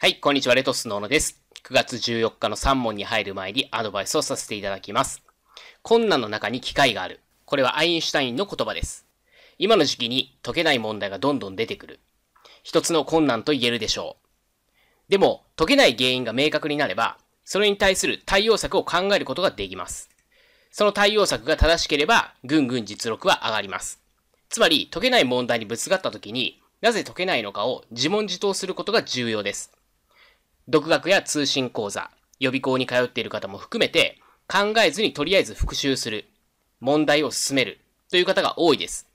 はい、こんにちは、レトスの小野です。9月14日の3問に入る前にアドバイスをさせていただきます。困難の中に機会がある。これはアインシュタインの言葉です。今の時期に解けない問題がどんどん出てくる。一つの困難と言えるでしょう。でも、解けない原因が明確になれば、それに対する対応策を考えることができます。その対応策が正しければ、ぐんぐん実力は上がります。つまり、解けない問題にぶつかった時に、なぜ解けないのかを自問自答することが重要です。独学や通信講座、予備校に通っている方も含めて、考えずにとりあえず復習する、問題を進めるという方が多いです。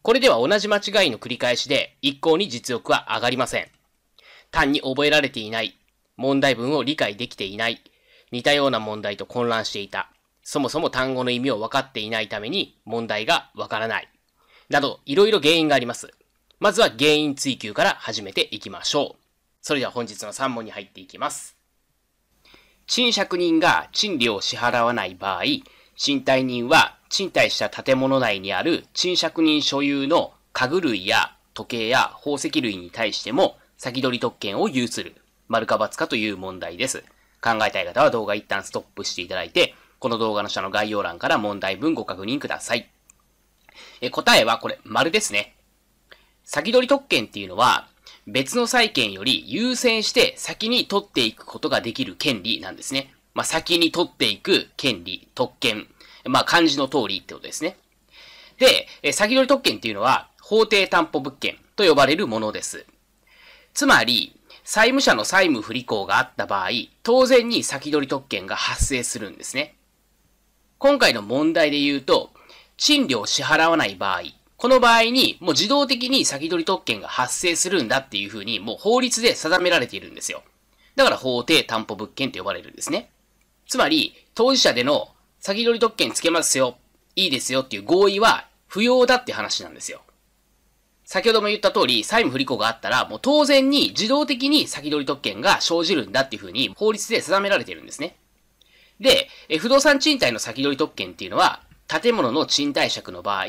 これでは同じ間違いの繰り返しで一向に実力は上がりません。単に覚えられていない、問題文を理解できていない、似たような問題と混乱していた、そもそも単語の意味を分かっていないために問題が分からない、などいろいろ原因があります。まずは原因追求から始めていきましょう。それでは本日の3問に入っていきます。賃借人が賃料を支払わない場合、賃貸人は賃貸した建物内にある賃借人所有の家具類や時計や宝石類に対しても先取り特権を有する。丸か罰かという問題です。考えたい方は動画一旦ストップしていただいて、この動画の下の概要欄から問題文ご確認ください。え答えはこれ、丸ですね。先取り特権っていうのは、別の債権より優先して先に取っていくことができる権利なんですね。まあ、先に取っていく権利、特権。まあ、漢字の通りってことですね。で、え先取り特権っていうのは、法定担保物件と呼ばれるものです。つまり、債務者の債務不履行があった場合、当然に先取り特権が発生するんですね。今回の問題で言うと、賃料を支払わない場合、この場合に、もう自動的に先取り特権が発生するんだっていうふうに、もう法律で定められているんですよ。だから法定担保物件って呼ばれるんですね。つまり、当事者での先取り特権つけますよ、いいですよっていう合意は不要だって話なんですよ。先ほども言った通り、債務不履行があったら、もう当然に自動的に先取り特権が生じるんだっていうふうに法律で定められているんですね。で、不動産賃貸の先取り特権っていうのは、建物の賃貸借の場合、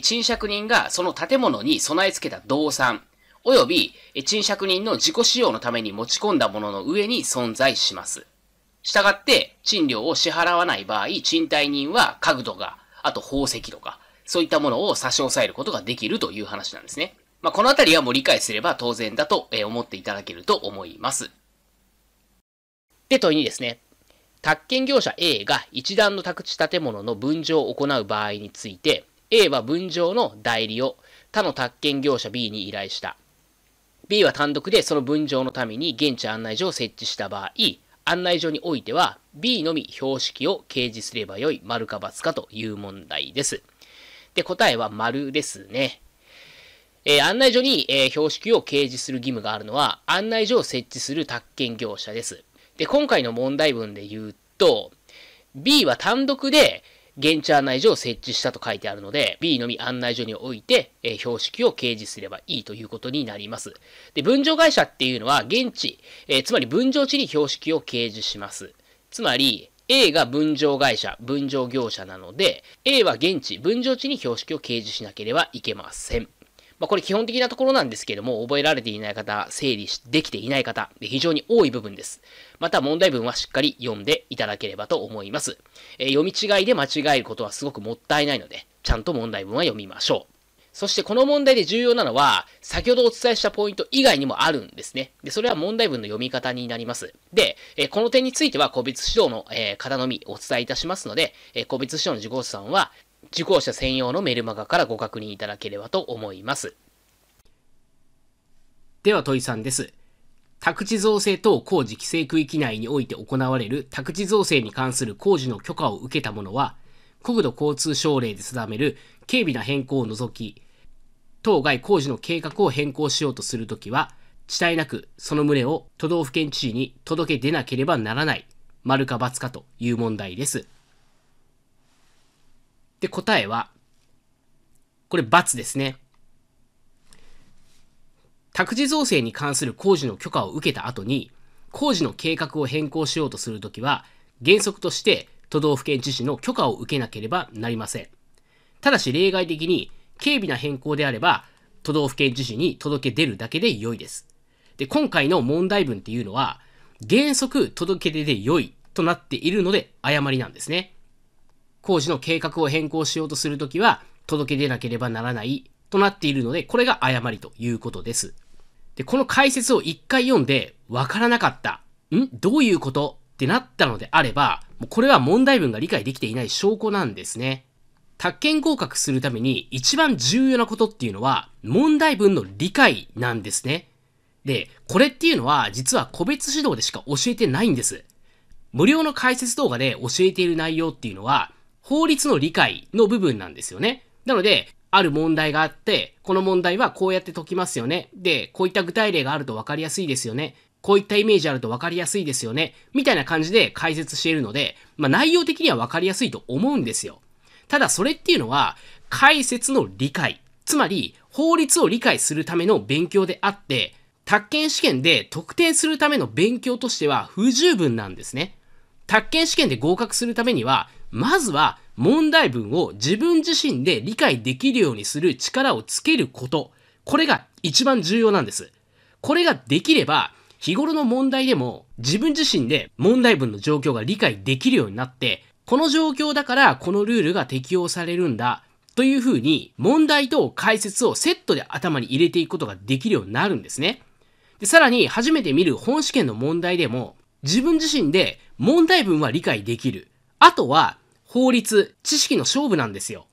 賃借人がその建物に備え付けた動産、及び賃借人の自己使用のために持ち込んだものの上に存在します。したがって、賃料を支払わない場合、賃貸人は家具とか、あと宝石とか、そういったものを差し押さえることができるという話なんですね。まあ、このあたりはもう理解すれば当然だと思っていただけると思います。で、問いにですね、宅建業者 A が一段の宅地建物の分譲を行う場合について、A は分譲の代理を他の宅建業者 B に依頼した。B は単独でその分譲のために現地案内所を設置した場合、案内所においては B のみ標識を掲示すればよい丸か×かという問題です。で、答えは丸ですね。えー、案内所に、えー、標識を掲示する義務があるのは案内所を設置する宅建業者です。で、今回の問題文で言うと、B は単独で現地案内所を設置したと書いてあるので、B のみ案内所において、え標識を掲示すればいいということになります。で、分譲会社っていうのは、現地、えつまり分譲地に標識を掲示します。つまり、A が分譲会社、分譲業者なので、A は現地、分譲地に標識を掲示しなければいけません。まあ、これ基本的なところなんですけれども、覚えられていない方、整理できていない方、非常に多い部分です。また問題文はしっかり読んでいただければと思います。えー、読み違いで間違えることはすごくもったいないので、ちゃんと問題文は読みましょう。そしてこの問題で重要なのは、先ほどお伝えしたポイント以外にもあるんですね。で、それは問題文の読み方になります。で、えこの点については個別指導の、え方のみお伝えいたしますので、え個別指導の受講者さんは、受講者専用のメルマガからご確認いただければと思います。では問いさんです。宅地造成等工事規制区域内において行われる宅地造成に関する工事の許可を受けた者は、国土交通省令で定める軽微な変更を除き、当該工事の計画を変更しようとするときは、遅滞なくその旨を都道府県知事に届け出なければならない、丸か×かという問題です。で、答えは、これ×ですね。宅地造成に関する工事の許可を受けた後に、工事の計画を変更しようとするときは、原則として都道府県知事の許可を受けなければなりません。ただし例外的に、軽微な変更であれば、都道府県知事に届け出るだけで良いです。で、今回の問題文っていうのは、原則届け出で良いとなっているので誤りなんですね。工事の計画を変更しようとするときは、届け出なければならないとなっているので、これが誤りということです。で、この解説を一回読んで、わからなかった。んどういうことってなったのであれば、もうこれは問題文が理解できていない証拠なんですね。宅建合格するために一番重要なことっていうのは、問題文の理解なんですね。で、これっていうのは実は個別指導でしか教えてないんです。無料の解説動画で教えている内容っていうのは、法律の理解の部分なんですよね。なので、ある問題があって、この問題はこうやって解きますよね。で、こういった具体例があると分かりやすいですよね。こういったイメージあると分かりやすいですよね。みたいな感じで解説しているので、まあ、内容的には分かりやすいと思うんですよ。ただそれっていうのは、解説の理解。つまり、法律を理解するための勉強であって、宅建試験で得点するための勉強としては不十分なんですね。宅建試験で合格するためには、まずは問題文を自分自身で理解できるようにする力をつけること。これが一番重要なんです。これができれば、日頃の問題でも自分自身で問題文の状況が理解できるようになって、この状況だからこのルールが適用されるんだというふうに問題と解説をセットで頭に入れていくことができるようになるんですね。でさらに初めて見る本試験の問題でも自分自身で問題文は理解できる。あとは法律、知識の勝負なんですよ。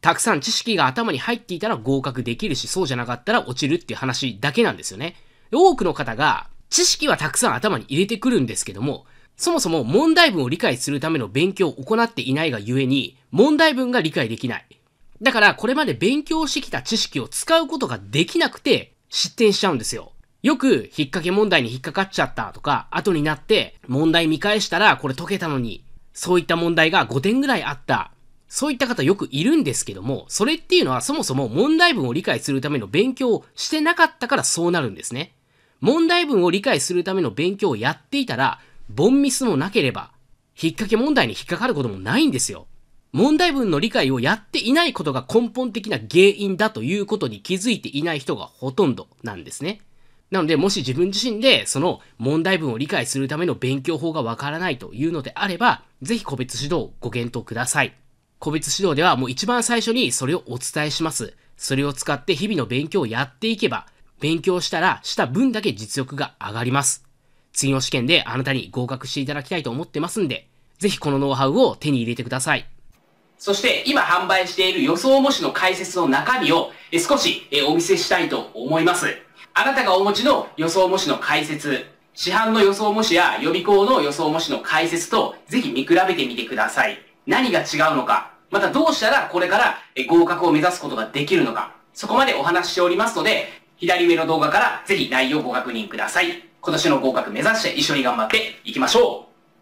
たくさん知識が頭に入っていたら合格できるし、そうじゃなかったら落ちるっていう話だけなんですよね。多くの方が、知識はたくさん頭に入れてくるんですけども、そもそも問題文を理解するための勉強を行っていないがゆえに、問題文が理解できない。だから、これまで勉強してきた知識を使うことができなくて、失点しちゃうんですよ。よく、引っ掛け問題に引っかかっちゃったとか、後になって、問題見返したら、これ解けたのに、そういった問題が5点ぐらいあった、そういった方よくいるんですけども、それっていうのはそもそも問題文を理解するための勉強をしてなかったからそうなるんですね。問題文を理解するための勉強をやっていたら、ボンミスもなければ、引っ掛け問題に引っかかることもないんですよ。問題文の理解をやっていないことが根本的な原因だということに気づいていない人がほとんどなんですね。なので、もし自分自身でその問題文を理解するための勉強法がわからないというのであれば、ぜひ個別指導をご検討ください。個別指導ではもう一番最初にそれをお伝えします。それを使って日々の勉強をやっていけば、勉強したらした分だけ実力が上がります。次の試験であなたに合格していただきたいと思ってますんで、ぜひこのノウハウを手に入れてください。そして今販売している予想模試の解説の中身を少しお見せしたいと思います。あなたがお持ちの予想模試の解説、市販の予想模試や予備校の予想模試の解説とぜひ見比べてみてください。何が違うのか、またどうしたらこれから合格を目指すことができるのか、そこまでお話ししておりますので、左上の動画からぜひ内容をご確認ください。今年の合格目指して一緒に頑張っていきましょう